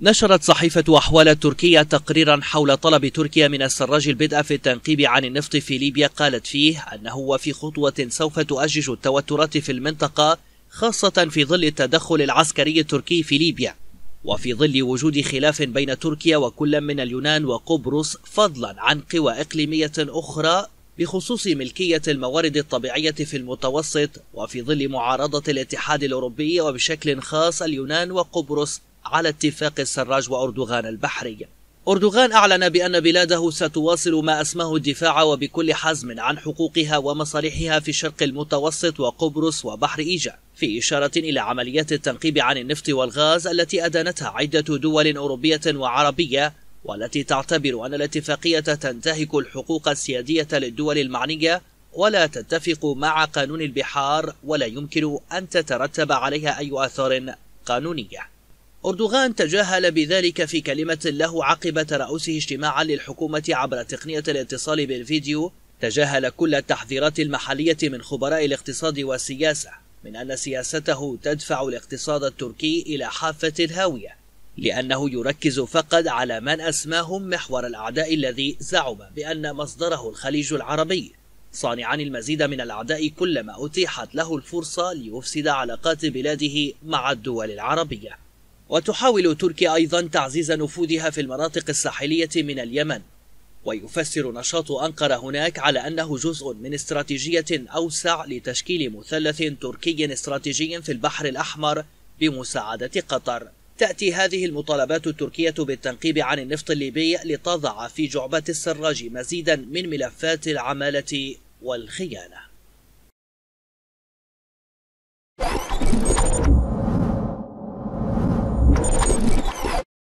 نشرت صحيفة أحوال تركيا تقريرا حول طلب تركيا من السراج البدء في التنقيب عن النفط في ليبيا قالت فيه أنه وفي خطوة سوف تؤجج التوترات في المنطقة خاصة في ظل التدخل العسكري التركي في ليبيا وفي ظل وجود خلاف بين تركيا وكل من اليونان وقبرص فضلا عن قوى إقليمية أخرى بخصوص ملكية الموارد الطبيعية في المتوسط وفي ظل معارضة الاتحاد الأوروبي وبشكل خاص اليونان وقبرص على اتفاق السراج وأردوغان البحري أردوغان أعلن بأن بلاده ستواصل ما أسماه الدفاع وبكل حزم عن حقوقها ومصالحها في الشرق المتوسط وقبرص وبحر إيجا في إشارة إلى عمليات التنقيب عن النفط والغاز التي أدانتها عدة دول أوروبية وعربية والتي تعتبر أن الاتفاقية تنتهك الحقوق السيادية للدول المعنية ولا تتفق مع قانون البحار ولا يمكن أن تترتب عليها أي اثار قانونية أردوغان تجاهل بذلك في كلمة له عقب ترأسه اجتماعا للحكومة عبر تقنية الاتصال بالفيديو تجاهل كل التحذيرات المحلية من خبراء الاقتصاد والسياسة من أن سياسته تدفع الاقتصاد التركي إلى حافة الهاوية لأنه يركز فقط على من أسماهم محور الأعداء الذي زعم بأن مصدره الخليج العربي صانعا المزيد من الأعداء كلما أتيحت له الفرصة ليفسد علاقات بلاده مع الدول العربية وتحاول تركيا أيضا تعزيز نفوذها في المناطق الساحلية من اليمن ويفسر نشاط أنقرة هناك على أنه جزء من استراتيجية أوسع لتشكيل مثلث تركي استراتيجي في البحر الأحمر بمساعدة قطر تأتي هذه المطالبات التركية بالتنقيب عن النفط الليبي لتضع في جعبة السراج مزيدا من ملفات العمالة والخيانة